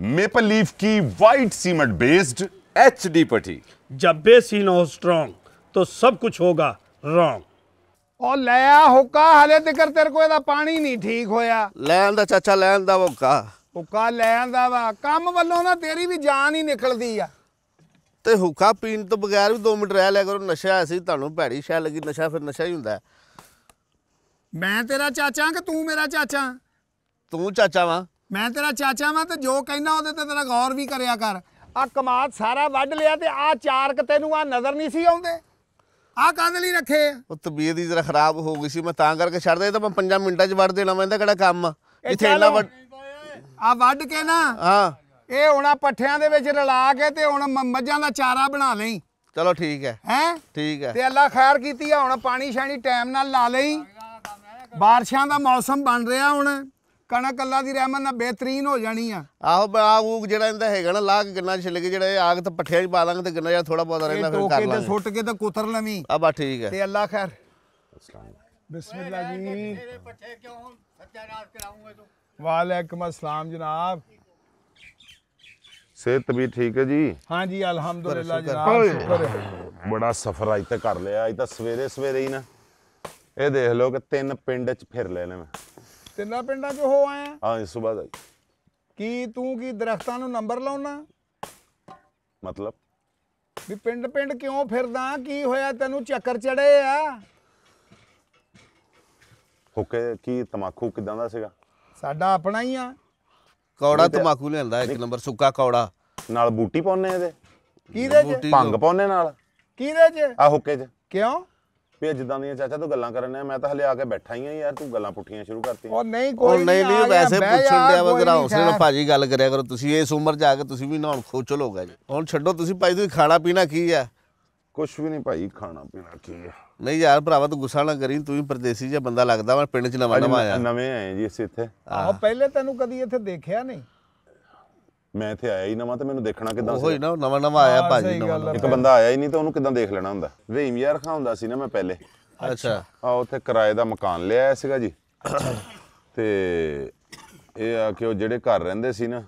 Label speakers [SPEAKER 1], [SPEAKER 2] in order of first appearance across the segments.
[SPEAKER 1] Maple leaf की white cement based H D putty जब base ही हो स्ट्रॉन्ग तो सब कुछ होगा रॉन्ग
[SPEAKER 2] ਉਹ ਲਿਆ ਹੁੱਕਾ ਹਲੇ ਤੱਕ ਤੇਰੇ ਕੋਲ ਇਹਦਾ ਪਾਣੀ ਨਹੀਂ ਠੀਕ ਹੋਇਆ ਲੈਣ ਦਾ ਚਾਚਾ ਲੈਣ ਦਾ ਹੁੱਕਾ ਹੁੱਕਾ ਲੈਣ ਦਾ ਵਾ ਕੰਮ ਵੱਲੋਂ ਨਾ ਤੇਰੀ ਵੀ ਜਾਨ ਹੀ ਨਿਕਲਦੀ ਆ ਤੇ ਹੁੱਕਾ ਪੀਣ ਤੋਂ ਬਗੈਰ ਵੀ 2 ਮਿੰਟ ਰਹਿ ਲਿਆ ਕਰੋ ਨਸ਼ਾ ਐਸੀ ਤੁਹਾਨੂੰ ਭੈੜੀ ਸ਼ੈ ਲੱਗੀ ਨਸ਼ਾ ਫਿਰ ਨਸ਼ਾ ਹੀ ਹੁੰਦਾ ਮੈਂ ਤੇਰਾ ਚਾਚਾ ਕਿ ਤੂੰ ਮੇਰਾ ਚਾਚਾ ਤੂੰ ਚਾਚਾ ਵਾ ਮੈਂ ਤੇਰਾ ਚਾਚਾ ਵਾਂ ਤੇ ਜੋ ਕਹਿਣਾ ਉਹਦੇ ਤੇ ਤੇਰਾ ਗੌਰ ਵੀ ਕਰਿਆ ਕਰ ਆ ਕਮਾਦ ਸਾਰਾ ਵੱਢ ਲਿਆ ਤੇ ਆ ਚਾਰਕ ਤੈਨੂੰ ਆ ਨਜ਼ਰ ਨਹੀਂ ਸੀ ਆਉਂਦੇ ਆ ਕਾਹਦੇ ਲਈ ਰੱਖੇ ਉਹ ਤਬੀਅਤ ਦੀ ਜ਼ਰਾ ਖਰਾਬ ਹੋ ਗਈ ਸੀ ਮੈਂ ਤਾਂ ਕਰਕੇ ਛੱਡ ਦੇ ਤਾਂ ਮੈਂ 5 ਮਿੰਟਾਂ 'ਚ ਵੱਢ ਦੇਣਾ ਮੈਂ ਇਹਦਾ ਕਿਹੜਾ ਕੰਮ ਆ ਇੱਥੇ ਇਹਨਾਂ ਵੱਢ ਆ ਵੱਢ ਕੇ ਨਾ ਹਾਂ ਇਹ ਹੁਣ ਆ ਪੱਠਿਆਂ ਦੇ ਵਿੱਚ ਰਲਾ ਕੇ ਤੇ ਹੁਣ ਮੱਝਾਂ ਦਾ ਚਾਰਾ ਬਣਾ ਲਈ ਚਲੋ ਠੀਕ ਹੈ ਹੈ ਠੀਕ ਹੈ ਤੇ ਅੱਲਾ ਖੈਰ ਕੀਤੀ ਆ ਹੁਣ ਪਾਣੀ ਸ਼ਾਣੀ ਟਾਈਮ ਨਾਲ ਲਾ ਲਈ ਬਾਰਿਸ਼ਾਂ ਦਾ ਮੌਸਮ ਬਣ ਰਿਹਾ ਹੁਣ ਕਣਕ ਅੱਲਾ ਦੀ ਰਹਿਮਤ ਨਾਲ ਬਿਹਤਰੀਨ ਹੋ ਜਾਣੀ ਆ ਆਹੋ ਉਹ ਜਿਹੜਾ ਇਹਦਾ ਹੈਗਾ ਨਾ ਲਾਗ ਕਿੰਨਾ ਛਿਲ ਕੇ ਜਿਹੜਾ ਆਗ ਤਾਂ ਪੱਠਿਆਂ 'ਚ ਪਾ ਦਾਂਗੇ ਤੇ ਕਿੰਨਾ ਜਿਹੜਾ ਥੋੜਾ ਬਹੁਤ ਰਹਿੰਦਾ ਫਿਰ ਕਰ ਲਾਂਗੇ ਤੇ ਸੁੱਟ ਕੇ ਤਾਂ ਕੁਤਰ ਲਵੀ ਆ ਬਾ ਠੀਕ ਹੈ ਤੇ ਅੱਲਾ ਖੈਰ ਬਿਸਮਿਲ੍ਲਾ ਜੀ ਤੇਰੇ ਪੱਠੇ ਕਿਉਂ ਸੱਚਾ ਨਾਸ ਕਰਾਉਂਗੇ ਤੂੰ ਵਾਲੇਕਮ ਅਸਲਾਮ ਜਨਾਬ
[SPEAKER 1] ਸਿਹਤ ਵੀ ਠੀਕ ਹੈ ਜੀ
[SPEAKER 2] ਹਾਂ ਜੀ ਅਲਹਮਦੁਲਿਲਾ ਜਨਾਬ ਸ਼ੁਕਰ ਹੈ
[SPEAKER 1] ਬੜਾ ਸਫਰ ਅੱਜ ਤੱਕ ਕਰ ਲਿਆ ਅਜ ਤਾਂ ਸਵੇਰੇ ਸਵੇਰੇ ਹੀ ਨਾ ਇਹ ਦੇਖ ਲਓ ਕਿ ਤਿੰਨ ਪਿੰਡ ਚ ਫਿਰ ਲੈ ਲੈ ਮੈਂ
[SPEAKER 2] ਤਿੰਨਾਂ ਪਿੰਡਾਂ 'ਚ ਹੋ ਆਇਆ
[SPEAKER 1] ਹਾਂ ਇਸ ਸਵੇਰ ਬਾਅਦ ਆਈ ਕੀ ਤੂੰ ਕੀ
[SPEAKER 2] ਦਰਖਤਾਂ ਨੂੰ ਨੰਬਰ ਲਾਉਣਾ ਮਤਲਬ ਵੀ ਪਿੰਡ ਪਿੰਡ ਕਿਉਂ ਫਿਰਦਾ ਕੀ ਹੋਇਆ ਤੈਨੂੰ ਚੱਕਰ ਚੜੇ ਆ
[SPEAKER 1] ਹੁੱਕੇ ਕੀ ਤਮਾਕੂ ਕਿਦਾਂ ਦਾ ਸੀਗਾ
[SPEAKER 2] ਸਾਡਾ ਆਪਣਾ ਹੀ ਆ
[SPEAKER 1] ਕੌੜਾ ਤਮਾਕੂ ਲੈਂਦਾ ਇੱਕ ਨੰਬਰ ਸੁੱਕਾ ਕੌੜਾ ਨਾਲ ਬੂਟੀ ਪਾਉਨੇ ਇਹਦੇ ਕਿਹਦੇ 'ਚ ਭੰਗ ਪਾਉਨੇ ਨਾਲ ਕਿਹਦੇ 'ਚ ਆ ਹੁੱਕੇ 'ਚ ਕਿਉਂ ਵੀ ਜਿੱਦਾਂ ਦੀਆਂ ਚਾਚਾ ਤੂੰ ਗੱਲਾਂ ਕਰਨ ਆ ਮੈਂ ਤਾਂ ਹਲੇ ਆ ਕੇ ਬੈਠਾ ਹੀ ਆ ਯਾਰ ਤੂੰ ਗੱਲਾਂ ਪੁੱਠੀਆਂ ਸ਼ੁਰੂ ਕਰਤੀਆਂ ਉਹ ਨਹੀਂ ਕੋਈ ਨਹੀਂ ਨਹੀਂ ਵੈਸੇ ਪੁੱਛਣ ਡਿਆ ਵਗਰਾ ਜਰਾ ਹੌਸਲੇ ਨਾਲ
[SPEAKER 2] ਭਾਜੀ ਗੱਲ ਕਰਿਆ ਕਰੋ ਤੁਸੀਂ ਇਸ ਉਮਰ ਜਾ ਕੇ ਤੁਸੀਂ ਵੀ ਨਾਉਣ ਖੋਚਲ ਹੋ ਗਏ ਜੀ ਹੁਣ ਛੱਡੋ ਤੁਸੀਂ ਭਾਈ ਤੁਸੀਂ ਖਾਣਾ ਪੀਣਾ ਕੀ ਆ
[SPEAKER 1] ਕੁਝ ਵੀ ਨਹੀਂ ਭਾਈ ਖਾਣਾ ਪੀਣਾ ਕੀ ਆ
[SPEAKER 2] ਨਹੀਂ ਯਾਰ ਭਰਾਵਾ ਤੂੰ ਗੁੱਸਾ ਨਾ ਕਰੀ ਤੂੰ ਵੀ ਪਰਦੇਸੀ ਜਿਹਾ ਬੰਦਾ ਲੱਗਦਾ ਵਾ ਪਿੰਡ
[SPEAKER 1] 'ਚ ਨਵਾਂ ਨਵਾਂ ਆਇਆ ਨਵੇਂ ਆਏ ਜੀ ਅਸੀਂ ਇੱਥੇ ਆਹ
[SPEAKER 2] ਪਹਿਲੇ ਤੈਨੂੰ ਕਦੀ ਇੱਥੇ ਦੇਖਿਆ ਨਹੀਂ
[SPEAKER 1] ਮੈਂ ਇੱਥੇ ਆਇਆ ਹੀ ਨਵਾਂ ਤੇ ਮੈਨੂੰ ਦੇਖਣਾ ਕਿਦਾਂ ਸੀ ਹੀ ਨਾ ਨਵਾਂ ਨਵਾਂ ਆਇਆ ਭਾਜੀ ਨਵਾਂ ਇੱਕ ਬੰਦਾ ਆਇਆ ਹੀ ਨਹੀਂ ਤਾਂ ਉਹਨੂੰ ਕਿਦਾਂ ਦੇਖ ਲੈਣਾ ਹੁੰਦਾ ਰਹੀਮ ਯਾਰ ਖਾਂ ਹੁੰਦਾ ਸੀ ਨਾ ਮੈਂ ਪਹਿਲੇ ਅੱਛਾ ਆ ਉੱਥੇ ਕਿਰਾਏ ਦਾ ਮਕਾਨ ਲਿਆ ਸੀਗਾ ਜੀ ਤੇ ਇਹ ਆ ਕਿ ਉਹ ਜਿਹੜੇ ਘਰ ਰਹਿੰਦੇ ਸੀ ਨਾ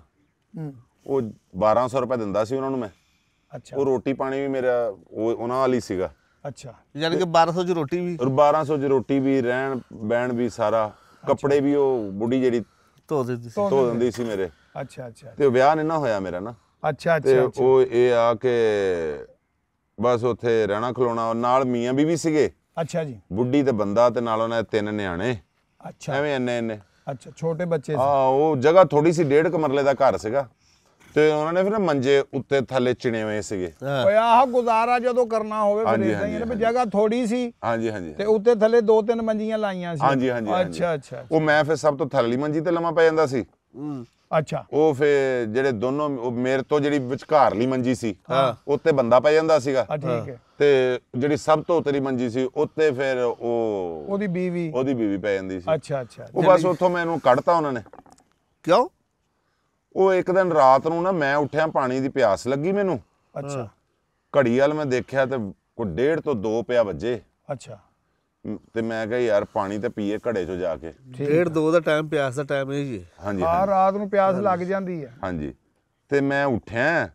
[SPEAKER 1] ਉਹ 1200 ਰੁਪਏ ਦਿੰਦਾ ਸੀ ਉਹਨਾਂ ਨੂੰ ਮੈਂ ਅੱਛਾ ਉਹ ਰੋਟੀ ਪਾਣੀ ਵੀ ਮੇਰਾ ਉਹ ਉਹਨਾਂ ਵਾਲੀ ਸੀਗਾ ਅੱਛਾ ਯਾਨੀ ਕਿ 1200 ਚ ਰੋਟੀ ਵੀ 1200 ਚ ਰੋਟੀ ਵੀ ਰਹਿਣ ਬਹਿਣ ਵੀ ਸਾਰਾ ਕੱਪੜੇ ਵੀ ਉਹ ਬੁੱਢੀ ਜਿਹੜੀ ਧੋ ਦਿੰਦੀ ਸੀ ਧੋ ਦਿੰਦੀ ਸੀ ਮੇਰੇ
[SPEAKER 2] ਅੱਛਾ ਅੱਛਾ ਤੇ
[SPEAKER 1] ਵਿਆਹ ਨਹੀਂ ਨਾ ਹੋਇਆ ਮੇਰਾ ਨਾ ਅੱਛਾ ਅੱਛਾ ਤੇ ਉਹ ਇਹ ਆ ਕਿ ਬਸ ਉਥੇ ਰਹਿਣਾ ਖਲੋਣਾ ਨਾਲ ਮੀਆਂ ਬੀਵੀ ਸੀਗੇ ਅੱਛਾ ਜੀ ਬੁੱਢੀ ਤੇ ਬੰਦਾ ਤੇ ਨਾਲ ਉਹਨਾਂ ਦੇ ਤਿੰਨ ਨਿਆਣੇ ਅੱਛਾ ਐਵੇਂ ਐਨੇ ਐਨੇ ਅੱਛਾ ਛੋਟੇ ਬੱਚੇ ਸੀ ਹਾਂ ਉਹ ਜਗ੍ਹਾ ਥੋੜੀ ਸੀ ਡੇਢ ਕਮਰਲੇ ਦਾ ਘਰ ਸੀਗਾ ਤੇ ਉਹਨਾਂ ਨੇ ਫਿਰ ਮੰਜੇ ਉੱਤੇ ਥੱਲੇ ਚਿਣੇ ਹੋਏ ਸੀਗੇ
[SPEAKER 2] ਓਏ ਆਹ ਗੁਜ਼ਾਰਾ ਜਦੋਂ ਕਰਨਾ ਹੋਵੇ ਫਿਰ ਇਦਾਂ ਹੀ ਨੇ ਜਗ੍ਹਾ ਥੋੜੀ ਸੀ
[SPEAKER 1] ਹਾਂਜੀ ਹਾਂਜੀ ਤੇ
[SPEAKER 2] ਉੱਤੇ ਥੱਲੇ ਦੋ ਤਿੰਨ ਮੰਜੀਆਂ ਲਾਈਆਂ ਸੀ ਹਾਂਜੀ ਹਾਂਜੀ ਅੱਛਾ ਅੱਛਾ ਉਹ
[SPEAKER 1] ਮੈਂ ਫਿਰ ਸਭ ਤੋਂ ਥੱਲੇਲੀ ਮੰਜੀ ਤੇ ਲਮਾ ਪੈ ਜਾਂਦਾ ਸੀ ਹੂੰ ਅੱਛਾ ਉਹ ਫੇ ਜਿਹੜੇ ਦੋਨੋਂ ਉਹ ਮੇਰੇ ਤੋਂ ਜਿਹੜੀ ਵਿਚਕਾਰਲੀ ਮੰਜੀ ਸੀ ਹਾਂ ਉੱਤੇ ਬੰਦਾ ਪੈ ਜਾਂਦਾ ਸੀਗਾ ਹਾਂ ਠੀਕ ਹੈ ਤੇ ਜਿਹੜੀ ਸਭ ਤੋਂ ਉਤਰੀ ਮੰਜੀ ਸੀ ਉੱਤੇ ਫੇਰ ਉਹ ਉਹਦੀ ਬੀਵੀ ਉਹਦੀ ਬੀਵੀ ਪੈ ਜਾਂਦੀ ਸੀ
[SPEAKER 2] ਅੱਛਾ ਅੱਛਾ ਉਹ ਬਸ
[SPEAKER 1] ਉੱਥੋਂ ਮੈਨੂੰ ਕੱਢਤਾ ਉਹਨਾਂ ਨੇ ਕਿਉਂ ਉਹ ਇੱਕ ਦਿਨ ਰਾਤ ਨੂੰ ਨਾ ਮੈਂ ਉੱਠਿਆ ਪਾਣੀ ਦੀ ਪਿਆਸ ਲੱਗੀ ਮੈਨੂੰ ਅੱਛਾ ਘੜੀ ਵਾਲ ਮੈਂ ਦੇਖਿਆ ਤੇ ਕੋ ਡੇਢ ਤੋਂ 2 ਪਿਆ ਵੱਜੇ ਅੱਛਾ ਤੇ ਮੈਂ ਕਹਾਂ ਯਾਰ ਪਾਣੀ ਤੇ ਪੀਏ ਘੜੇ ਚੋਂ ਜਾ ਕੇ ਫੇਰ ਦੋ ਦਾ ਟਾਈਮ
[SPEAKER 2] ਪਿਆਸ ਦਾ ਟਾਈਮ ਹੈ ਜੀ
[SPEAKER 1] ਹਾਂਜੀ ਆ ਰਾਤ ਨੂੰ ਪਿਆਸ ਲੱਗ ਜਾਂਦੀ ਹੈ ਹਾਂਜੀ ਤੇ ਮੈਂ ਉੱਠਿਆ